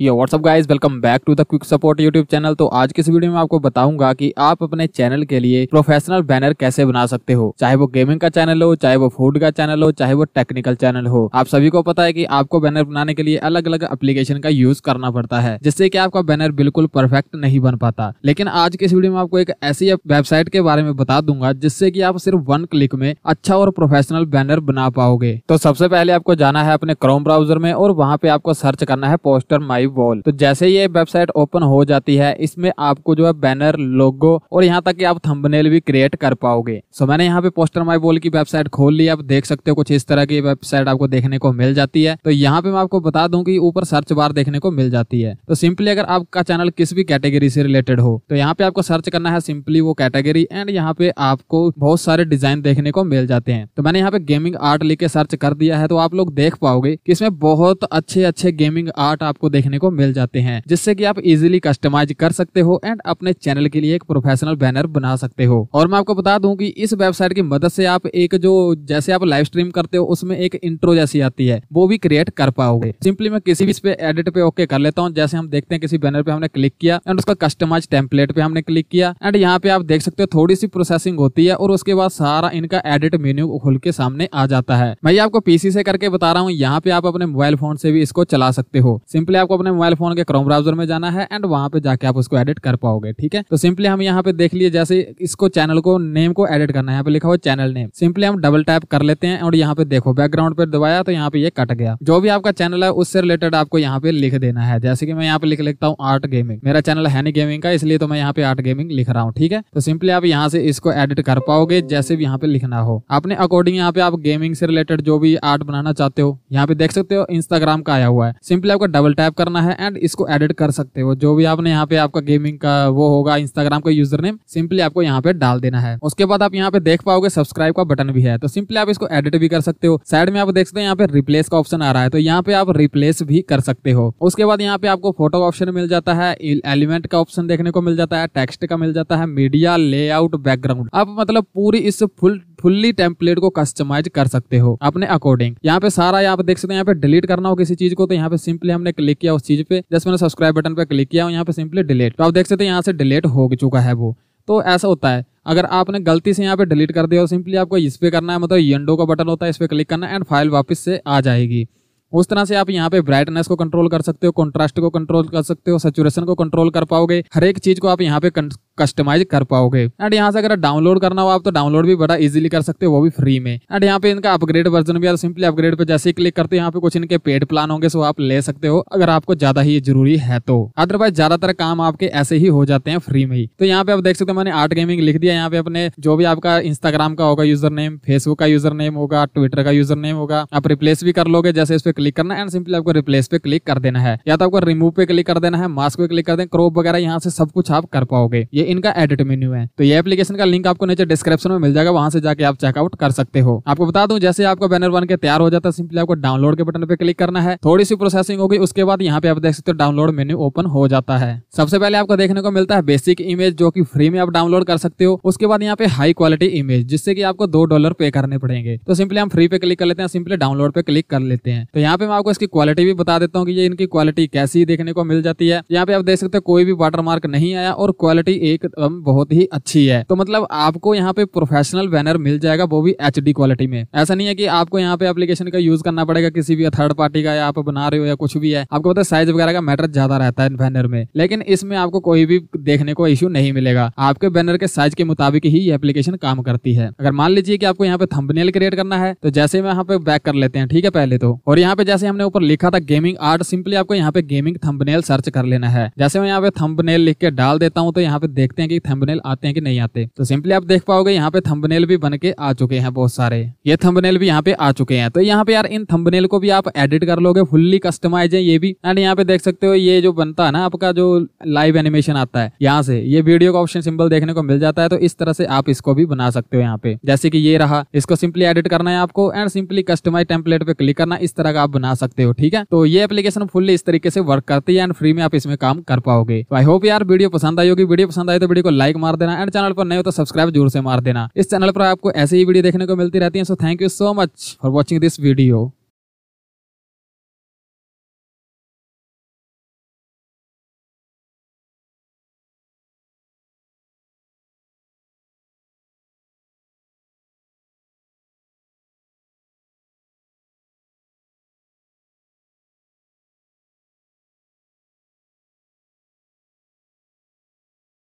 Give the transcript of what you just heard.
ये what's up guys welcome back to the quick support YouTube channel तो आज के इस वीडियो में आपको बताऊंगा कि आप अपने चैनल के लिए प्रोफेशनल बैनर कैसे बना सकते हो चाहे वो गेमिंग का चैनल हो चाहे वो फूड का चैनल हो चाहे वो टेक्निकल चैनल हो आप सभी को पता है कि आपको बैनर बनाने के लिए अलग अलग एप्लीकेशन का यूज करना पड़ता है जिससे की आपका बैनर बिल्कुल परफेक्ट नहीं बन पाता लेकिन आज की इस वीडियो में आपको एक ऐसी वेबसाइट के बारे में बता दूंगा जिससे की आप सिर्फ वन क्लिक में अच्छा और प्रोफेशनल बैनर बना पाओगे तो सबसे पहले आपको जाना है अपने क्रोम ब्राउजर में और वहाँ पे आपको सर्च करना है पोस्टर माई लाइव वॉल तो जैसे ये वेबसाइट ओपन हो जाती है इसमें आपको जो है बैनर लोगो और यहाँ तक कि आप थंबनेल भी क्रिएट कर पाओगे सो मैंने यहाँ पे पोस्टर माई वॉल की वेबसाइट खोल ली आप देख सकते हो कुछ इस तरह की वेबसाइट आपको देखने को मिल जाती है तो यहाँ पे मैं आपको बता दूं कि ऊपर सर्च बार देखने को मिल जाती है तो सिंपली अगर आपका चैनल किस भी कैटेगरी से रिलेटेड हो तो यहाँ पे आपको सर्च करना है सिंपली वो कैटेगरी एंड यहाँ पे आपको बहुत सारे डिजाइन देखने को मिल जाते हैं तो मैंने यहाँ पे गेमिंग आर्ट लिख के सर्च कर दिया है तो आप लोग देख पाओगे कि इसमें बहुत अच्छे अच्छे गेमिंग आर्ट आपको देखने देखने को मिल जाते हैं जिससे कि आप इजीली कस्टमाइज कर सकते हो एंड अपने चैनल के लिए एक प्रोफेशनल बैनर बना सकते हो और मैं आपको बता दूं कि इस वेबसाइट की मदद से आप एक जो जैसे आप लाइव स्ट्रीम करते हो उसमें एक इंट्रो जैसी आती है वो भी क्रिएट कर पाओगे सिंपली मैं किसी भी इस पे एडिट पे ओके कर लेता हूँ जैसे हम देखते हैं किसी बैनर पे हमने क्लिक किया एंड उसका कस्टमाइज टेम्पलेट पे हमने क्लिक किया एंड यहाँ पे आप देख सकते हो थोड़ी सी प्रोसेसिंग होती है और उसके बाद सारा इनका एडिट मेन्यू खुल के सामने आ जाता है मैं ये आपको पीसी से करके बता रहा हूँ यहाँ पे आप अपने मोबाइल फोन से भी इसको चला सकते हो सिंपली आपको अपने मोबाइल फोन के क्रोम ब्राउजर में जाना है एंड वहां पे जाके आप उसको एडिट कर पाओगे ठीक है तो सिंपली हम यहाँ पे देख लिए जैसे इसको चैनल को नेम को एडिट करना है यहाँ पे लिखा हुआ चैनल नेम सिंपली हम डबल टैप कर लेते हैं और यहाँ पे देखो बैकग्राउंड पे दबाया तो यहाँ पे ये कट गया जो भी आपका चैनल है उससे रिलेटेड आपको यहाँ पे लिख देना है जैसे कि मैं यहाँ पे लिख लेता हूँ आर्ट गेमिंग मेरा चैनल है नहीं गेमिंग का इसलिए तो मैं यहाँ पे आर्ट गेमिंग लिख रहा हूँ ठीक है तो सिंपली आप यहाँ से इसको एडिट कर पाओगे जैसे भी यहाँ पे लिखना हो अपने अकॉर्डिंग यहाँ पे आप गेमिंग से रिलेटेड जो भी आर्ट बनाना चाहते हो यहाँ पे देख सकते हो इंस्टाग्राम का आया हुआ है सिंपली आपको डबल टैप करना करना है एंड इसको एडिट कर सकते हो जो भी आपने यहाँ पे आपका गेमिंग का वो होगा इंस्टाग्राम का यूजर नेम सिंपली आपको यहाँ पे डाल देना है उसके बाद आप यहाँ पे देख पाओगे सब्सक्राइब का बटन भी है तो सिंपली आप इसको एडिट भी कर सकते हो साइड में आप देख सकते हो यहाँ पे रिप्लेस का ऑप्शन आ रहा है तो यहाँ पे आप रिप्लेस भी कर सकते हो उसके बाद यहाँ पे आपको फोटो ऑप्शन मिल जाता है एलिमेंट का ऑप्शन देखने को मिल जाता है टेक्स्ट का मिल जाता है मीडिया लेआउट बैकग्राउंड आप मतलब पूरी इस फुल फुल्ली टेम्पलेट को कस्टमाइज कर सकते हो अपने अकॉर्डिंग यहाँ पे सारा यहाँ पे देख सकते हैं यहाँ पे डिलीट करना हो किसी चीज को तो यहाँ पे सिंपली हमने क्लिक किया उस चीज पे जैसे मैंने सब्सक्राइब बटन पे क्लिक किया यहाँ पे सिंपली डिलीट तो आप देख सकते हैं यहाँ से डिलीट हो चुका है वो तो ऐसा होता है अगर आपने गलती से यहाँ पे डिलीट कर दिया हो सिंपली आपको इस पे करना है मतलब येंडो का बटन होता है इस पे क्लिक करना एंड फाइल वापस से आ जाएगी उस तरह से आप यहाँ पे ब्राइटनेस को कंट्रोल कर सकते हो कॉन्ट्रास्ट को कंट्रोल कर सकते हो सेचुरेशन को कंट्रोल कर पाओगे हर एक चीज को आप यहाँ पे कस्टमाइज कर पाओगे एंड यहाँ से अगर डाउनलोड करना हो आप तो डाउनलोड भी बड़ा इजीली कर सकते हो वो भी फ्री में एंड यहाँ पे इनका अपग्रेड वर्जन भी सिंपली अपग्रेड पे जैसे ही क्लिक करते हो यहाँ पे कुछ इनके पेड प्लान होंगे सो आप ले सकते हो अगर आपको ज्यादा ही जरूरी है तो अदरवाइज ज्यादातर काम आपके ऐसे ही हो जाते हैं फ्री में ही तो यहाँ पे आप देख सकते हो मैंने आर्ट गेमिंग लिख दिया यहाँ पे अपने जो भी आपका इंस्टाग्राम का होगा यूजर नेम फेसबुक का यूजर नेम होगा ट्विटर का यूजर नेम होगा आप रिप्लेस भी कर लोगे जैसे इस पर क्लिक करना एंड सिंपली आपको रिप्लेस पे क्लिक कर देना है या तो आपको रिमूव पे क्लिक कर देना है मास्क पे क्लिक कर दें क्रोप वगैरह यहाँ से सब कुछ आप कर पाओगे ये इनका एडिट मेन्यू है तो ये एप्लीकेशन का लिंक आपको नीचे डिस्क्रिप्शन में मिल जाएगा वहां से जाके आप चेकआउट कर सकते हो आपको बता दू जैसे आपका बैनर बन के तैयार हो जाता है सिंपली आपको डाउनलोड के बटन पे क्लिक करना है थोड़ी सी प्रोसेसिंग होगी उसके बाद यहाँ पे आप देख सकते हो डाउनलोड मेन्यू ओपन हो जाता है सबसे पहले आपको देखने को मिलता है बेसिक इमेज जो की फ्री में आप डाउनलोड कर सकते हो उसके बाद यहाँ पे हाई क्वालिटी इमेज जिससे की आपको दो डॉलर पे करने पड़ेंगे तो सिंपली हम फ्री पे क्लिक कर लेते हैं सिंपली डाउनलोड पे क्लिक कर लेते हैं तो यहाँ यहाँ पे मैं आपको इसकी क्वालिटी भी बता देता हूँ कि ये इनकी क्वालिटी कैसी देखने को मिल जाती है यहाँ पे आप देख सकते हैं कोई भी वाटर नहीं आया और क्वालिटी एकदम बहुत ही अच्छी है तो मतलब आपको यहाँ पे प्रोफेशनल बैनर मिल जाएगा वो भी एच क्वालिटी में ऐसा नहीं है कि आपको यहाँ पे एप्लीकेशन का यूज करना पड़ेगा किसी भी थर्ड पार्टी का या आप बना रहे हो या कुछ भी है आपको पता है साइज वगैरह का मैटर ज्यादा रहता है बैनर में लेकिन इसमें आपको कोई भी देखने को इश्यू नहीं मिलेगा आपके बैनर के साइज के मुताबिक ही ये एप्लीकेशन काम करती है अगर मान लीजिए कि आपको यहाँ पे थंबनेल क्रिएट करना है तो जैसे मैं यहाँ पे बैक कर लेते हैं ठीक है पहले तो और यहाँ पे जैसे हमने ऊपर लिखा था गेमिंग आर्ट सिंपली आपको यहाँ पे गेमिंग थंबनेल सर्च कर लेना है जैसे मैं यहाँ पे थंबनेल लिख के डाल देता हूँ तो यहाँ पे देखते हैं कि थंबनेल आते हैं कि नहीं आते तो सिंपली आप देख पाओगे यहाँ पे थंबनेल भी बन के आ चुके हैं बहुत सारे ये थंबनेल भी यहाँ पे आ चुके हैं तो यहाँ पे यार इन थंबनेल को भी आप एडिट कर लोगे फुल्ली कस्टमाइज है ये भी एंड यहाँ पे देख सकते हो ये जो बनता है ना आपका जो लाइव एनिमेशन आता है यहाँ से ये वीडियो का ऑप्शन सिंपल देखने को मिल जाता है तो इस तरह से आप इसको भी बना सकते हो यहाँ पे जैसे कि ये रहा इसको सिंपली एडिट करना है आपको एंड सिंपली कस्टमाइज टेम्पलेट पे क्लिक करना इस तरह का आप बना सकते हो ठीक है तो ये एप्लीकेशन फुल्ली इस तरीके से वर्क करती है एंड फ्री में आप इसमें काम कर पाओगे तो आई होप यार वीडियो पसंद आई होगी वीडियो पसंद आई तो वीडियो को लाइक मार देना एंड चैनल पर नहीं हो तो सब्सक्राइब जरूर से मार देना इस चैनल पर आपको ऐसी ही वीडियो देखने को मिलती रहती है so thank you so much for watching this video